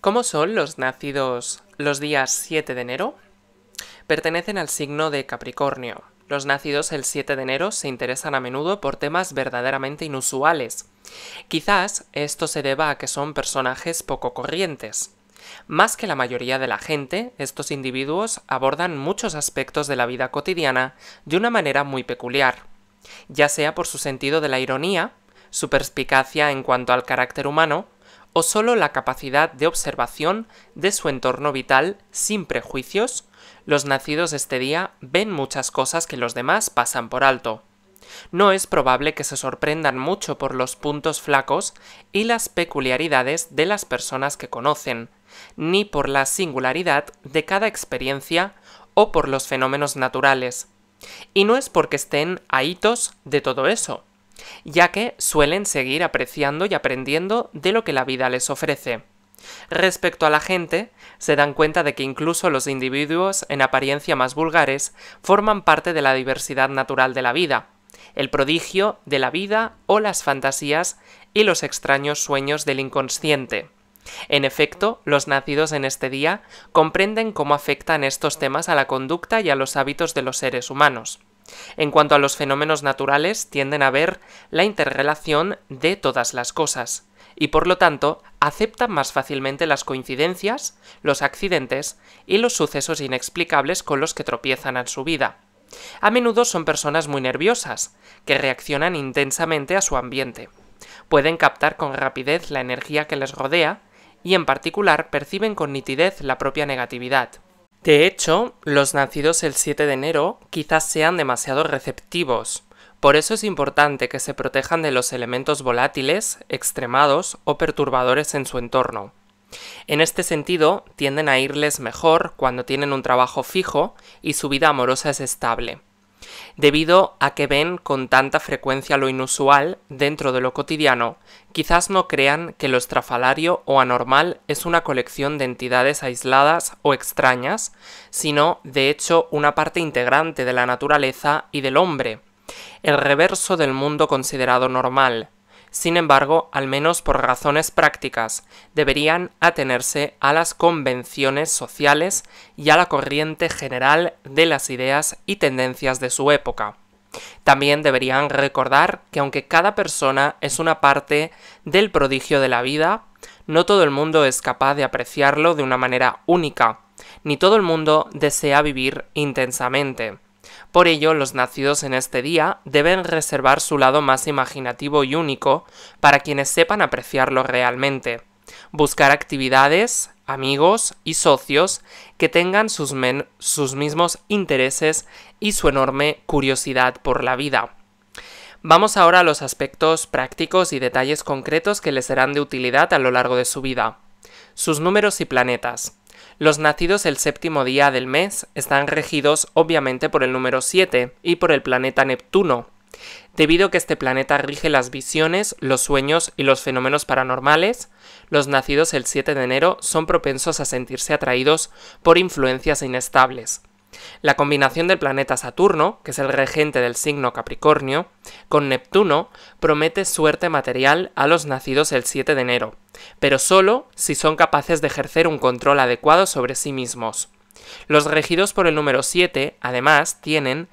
¿Cómo son los nacidos los días 7 de enero? Pertenecen al signo de Capricornio. Los nacidos el 7 de enero se interesan a menudo por temas verdaderamente inusuales. Quizás esto se deba a que son personajes poco corrientes. Más que la mayoría de la gente, estos individuos abordan muchos aspectos de la vida cotidiana de una manera muy peculiar, ya sea por su sentido de la ironía, su perspicacia en cuanto al carácter humano, o solo la capacidad de observación de su entorno vital sin prejuicios, los nacidos este día ven muchas cosas que los demás pasan por alto. No es probable que se sorprendan mucho por los puntos flacos y las peculiaridades de las personas que conocen, ni por la singularidad de cada experiencia o por los fenómenos naturales. Y no es porque estén ahitos de todo eso, ya que suelen seguir apreciando y aprendiendo de lo que la vida les ofrece. Respecto a la gente, se dan cuenta de que incluso los individuos en apariencia más vulgares forman parte de la diversidad natural de la vida, el prodigio de la vida o las fantasías y los extraños sueños del inconsciente. En efecto, los nacidos en este día comprenden cómo afectan estos temas a la conducta y a los hábitos de los seres humanos. En cuanto a los fenómenos naturales, tienden a ver la interrelación de todas las cosas y por lo tanto aceptan más fácilmente las coincidencias, los accidentes y los sucesos inexplicables con los que tropiezan en su vida. A menudo son personas muy nerviosas, que reaccionan intensamente a su ambiente. Pueden captar con rapidez la energía que les rodea y en particular perciben con nitidez la propia negatividad. De hecho, los nacidos el 7 de enero quizás sean demasiado receptivos. Por eso es importante que se protejan de los elementos volátiles, extremados o perturbadores en su entorno. En este sentido, tienden a irles mejor cuando tienen un trabajo fijo y su vida amorosa es estable. Debido a que ven con tanta frecuencia lo inusual dentro de lo cotidiano, quizás no crean que lo estrafalario o anormal es una colección de entidades aisladas o extrañas, sino, de hecho, una parte integrante de la naturaleza y del hombre, el reverso del mundo considerado normal, sin embargo, al menos por razones prácticas, deberían atenerse a las convenciones sociales y a la corriente general de las ideas y tendencias de su época. También deberían recordar que aunque cada persona es una parte del prodigio de la vida, no todo el mundo es capaz de apreciarlo de una manera única, ni todo el mundo desea vivir intensamente. Por ello, los nacidos en este día deben reservar su lado más imaginativo y único para quienes sepan apreciarlo realmente. Buscar actividades, amigos y socios que tengan sus, mismos intereses y su enorme curiosidad por la vida. Vamos ahora a los aspectos prácticos y detalles concretos que les serán de utilidad a lo largo de su vida. Sus números y planetas. Los nacidos el séptimo día del mes están regidos obviamente por el número 7 y por el planeta Neptuno, Debido a que este planeta rige las visiones, los sueños y los fenómenos paranormales, los nacidos el 7 de enero son propensos a sentirse atraídos por influencias inestables, la combinación del planeta Saturno, que es el regente del signo Capricornio, con Neptuno promete suerte material a los nacidos el 7 de enero, pero solo si son capaces de ejercer un control adecuado sobre sí mismos. Los regidos por el número 7, además, tienen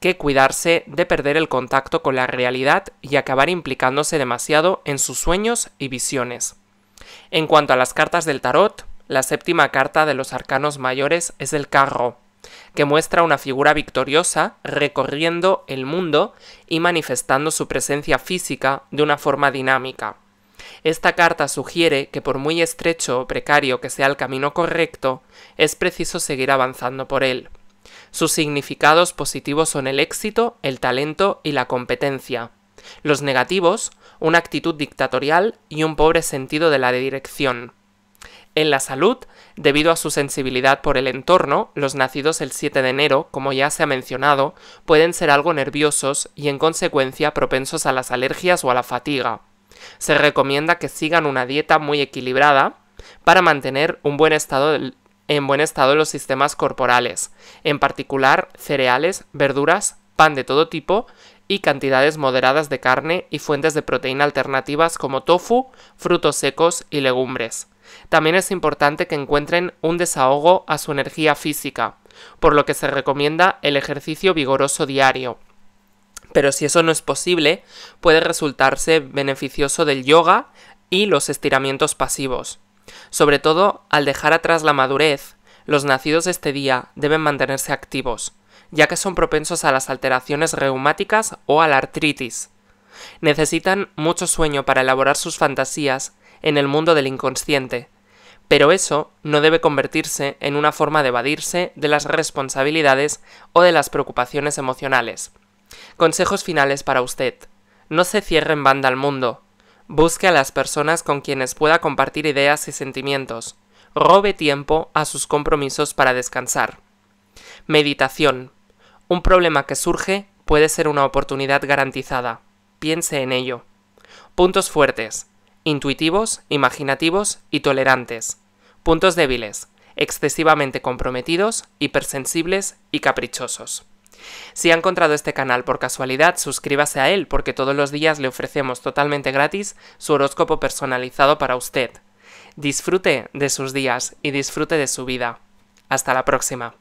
que cuidarse de perder el contacto con la realidad y acabar implicándose demasiado en sus sueños y visiones. En cuanto a las cartas del tarot, la séptima carta de los arcanos mayores es el carro, que muestra una figura victoriosa recorriendo el mundo y manifestando su presencia física de una forma dinámica. Esta carta sugiere que por muy estrecho o precario que sea el camino correcto, es preciso seguir avanzando por él. Sus significados positivos son el éxito, el talento y la competencia. Los negativos, una actitud dictatorial y un pobre sentido de la dirección. En la salud, debido a su sensibilidad por el entorno, los nacidos el 7 de enero, como ya se ha mencionado, pueden ser algo nerviosos y en consecuencia propensos a las alergias o a la fatiga. Se recomienda que sigan una dieta muy equilibrada para mantener un buen estado en buen estado los sistemas corporales, en particular cereales, verduras, pan de todo tipo y cantidades moderadas de carne y fuentes de proteína alternativas como tofu, frutos secos y legumbres. También es importante que encuentren un desahogo a su energía física, por lo que se recomienda el ejercicio vigoroso diario. Pero si eso no es posible, puede resultarse beneficioso del yoga y los estiramientos pasivos. Sobre todo, al dejar atrás la madurez, los nacidos este día deben mantenerse activos, ya que son propensos a las alteraciones reumáticas o a la artritis. Necesitan mucho sueño para elaborar sus fantasías en el mundo del inconsciente. Pero eso no debe convertirse en una forma de evadirse de las responsabilidades o de las preocupaciones emocionales. Consejos finales para usted. No se cierre en banda al mundo. Busque a las personas con quienes pueda compartir ideas y sentimientos. Robe tiempo a sus compromisos para descansar. Meditación. Un problema que surge puede ser una oportunidad garantizada. Piense en ello. Puntos fuertes intuitivos, imaginativos y tolerantes. Puntos débiles, excesivamente comprometidos, hipersensibles y caprichosos. Si ha encontrado este canal por casualidad, suscríbase a él porque todos los días le ofrecemos totalmente gratis su horóscopo personalizado para usted. Disfrute de sus días y disfrute de su vida. Hasta la próxima.